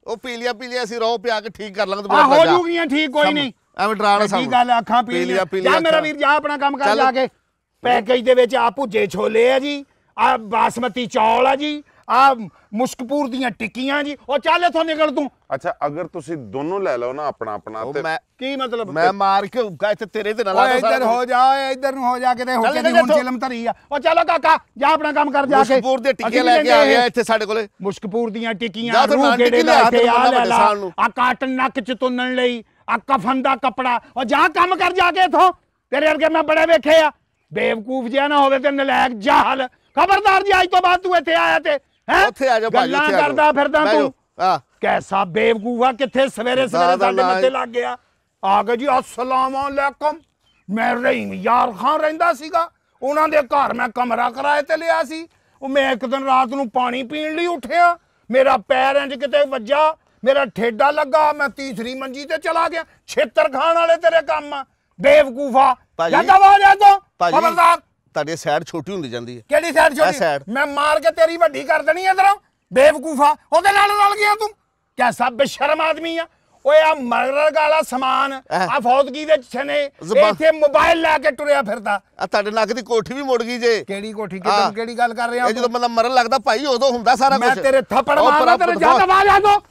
[SPEAKER 2] ਉਹ ਪੀ ਲਿਆ ਅਸੀਂ ਰੋ ਪਿਆ ਕੇ ਠੀਕ ਕਰ ਲਾਂਗੇ ਆ ਹੋ
[SPEAKER 1] ਜੂਗੀਆਂ ਠੀਕ ਕੋਈ ਨਹੀਂ ਐਵੇਂ ਡਰਾਣਾ ਸਾਨੂੰ ਕੀ ਗੱਲ ਅੱਖਾਂ ਪੀਲੀਆਂ ਜਾ ਮੇਰਾ ਵੀਰ ਜਾ
[SPEAKER 2] ਆਪਣਾ ਕੰਮ ਕਰ ਜਾ ਕੇ ਪੈਕੇਜ ਦੇ ਵਿੱਚ ਆ ਭੁੱਜੇ ਛੋਲੇ ਆ ਜੀ ਆ ਬਾਸਮਤੀ ਚੌਲ ਆ ਜੀ ਆ ਮੁਸ਼ਕਪੂਰ ਦੀਆਂ ਟਿੱਕੀਆਂ ਜੀ ਉਹ ਚੱਲ ਇਥੋਂ ਨਿਕਲ ਤੂੰ
[SPEAKER 1] ਅੱਛਾ ਅਗਰ ਤੁਸੀਂ ਦੋਨੋਂ ਲੈ ਲਓ ਨਾ ਆਪਣਾ ਆਪਣਾ ਤੇ ਕੀ ਮਤਲਬ ਮੈਂ ਮਾਰ ਕੇ ਹੁੱਕਾ ਇੱਥੇ ਤੇਰੇ ਤੇ ਨਾਲ ਇੱਧਰ ਹੋ
[SPEAKER 2] ਜਾ ਇੱਧਰ ਨੂੰ ਹੋ ਜਾ ਕਿਤੇ ਹੋ ਕੇ ਹੁਣ ਫਿਲਮ ਧਰੀ ਆ ਉਹ ਚਲੋ ਕਾਕਾ ਜਾ ਆਪਣਾ ਕੰਮ ਕਰ ਜਾ ਕੇ ਮੁਸ਼ਕਪੂਰ ਦੇ ਟਿੱਕੀਆਂ ਲੈ ਕੇ ਆ ਗਿਆ ਇੱਥੇ ਸਾਡੇ ਕੋਲੇ ਮੁਸ਼ਕਪੂਰ ਦੀਆਂ ਟਿੱਕੀਆਂ ਰੂਹ ਕਿਹੜੇ ਦਾ ਤੇ ਆ ਲੈ ਲਾ ਆ ਕਾਟਨ ਨੱਕ ਚ ਤੁੰਨਣ ਲਈ ਆ ਕਫਨ ਦਾ ਕਪੜਾ ਉਹ ਜਾ ਕੰਮ ਕਰ ਜਾ ਕੇ ਇਥੋਂ ਤੇਰੇ ਵਰਗੇ ਮੈਂ ਬੜੇ ਵੇਖੇ ਆ ਬੇਵਕੂਫ ਜਿਹਾ ਨਾ ਹੋਵੇ ਤੇ ਨਲਾਇਕ ਜਾਹਲ ਖਬਰਦਾਰ ਜੀ ਅੱਜ ਤੋਂ ਬਾਅਦ ਤੂੰ ਇੱਥੇ ਆਇਆ ਤੇ ਉੱਥੇ ਆ ਜਾ ਭਾਜੀ ਗੱਲਾਂ ਉੱਥੇ ਆ ਕਰਦਾ ਫਿਰਦਾ ਤੂੰ ਆ ਕੈਸਾ ਬੇਵਕੂਫਾ ਕਿੱਥੇ ਸਵੇਰੇ ਸਵੇਰੇ ਸਾਡੇ ਮੱਥੇ ਲੱਗ ਗਿਆ ਆ ਗਏ ਜੀ ਅਸਲਾਮ ਅਲੈਕਮ ਮੈਂ ਰਹੀਮ ਯਾਰ ਖਾਂ ਰਹਿੰਦਾ ਸੀਗਾ ਉਹਨਾਂ ਦੇ ਘਰ ਮੈਂ ਕਮਰਾ ਕਿਰਾਏ ਤੇ ਲਿਆ ਸੀ ਉਹ ਮੈਂ ਇੱਕ ਦਿਨ ਰਾਤ ਨੂੰ ਪਾਣੀ ਪੀਣ ਲਈ ਉੱਠਿਆ ਮੇਰਾ ਪੈਰ ਇੰਜ ਕਿਤੇ ਵੱਜਾ ਮੇਰਾ ਠੇਡਾ ਲੱਗਾ ਮੈਂ ਤੀਸਰੀ ਮੰਜੀ ਤੇ ਚਲਾ ਗਿਆ ਛੇਤਰ ਖਾਣ ਵਾਲੇ ਤੇਰੇ ਕੰਮ ਆ ਬੇਵਕੂਫਾ ਜਾਂਦਾ ਵਾ ਜਾਂਦਾ ਤੋ ਖਬਰਦਾਰ ਤੁਹਾਡੀ ਸਾਈਡ ਛੋਟੀ ਹੁੰਦੀ ਜਾਂਦੀ ਹੈ ਕਿਹੜੀ ਸਾਈਡ ਛੋਟੀ ਮੈਂ ਮਾਰ ਕੇ ਤੇਰੀ ਵੱਡੀ ਕਰ ਦੇਣੀ ਇਧਰੋਂ ਬੇਵਕੂਫਾ ਉਹਦੇ ਨਾਲ ਰਲ ਗਿਆ ਤੂੰ ਕਿਆ ਸਭ ਬੇਸ਼ਰਮ ਆਦਮੀ ਆ ਓਏ ਆ ਮਰਰ ਗਾਲਾ ਸਮਾਨ ਆ ਫੌਜਗੀ ਦੇ ਛਨੇ ਇੱਥੇ ਮੋਬਾਈਲ ਲੈ ਕੇ ਟੁਰਿਆ ਫਿਰਦਾ ਆ ਤੁਹਾਡੇ ਨੱਕ ਦੀ ਕੋਠੀ ਵੀ ਮੁੜ ਗਈ ਜੇ ਕਿਹੜੀ ਕੋਠੀ ਕਿਦੋਂ ਕਿਹੜੀ ਗੱਲ ਕਰ ਰਿਹਾ ਜਦੋਂ ਮਤਲਬ ਮਰਨ ਲੱਗਦਾ ਭਾਈ ਉਦੋਂ ਹੁੰਦਾ ਸਾਰਾ ਕੁਝ ਮੈਂ ਤੇਰੇ ਥੱਪੜ ਮਾਰਦਾ ਤੇਰੇ ਜੱਟ ਆਵਾਜ਼ ਆ ਦੋ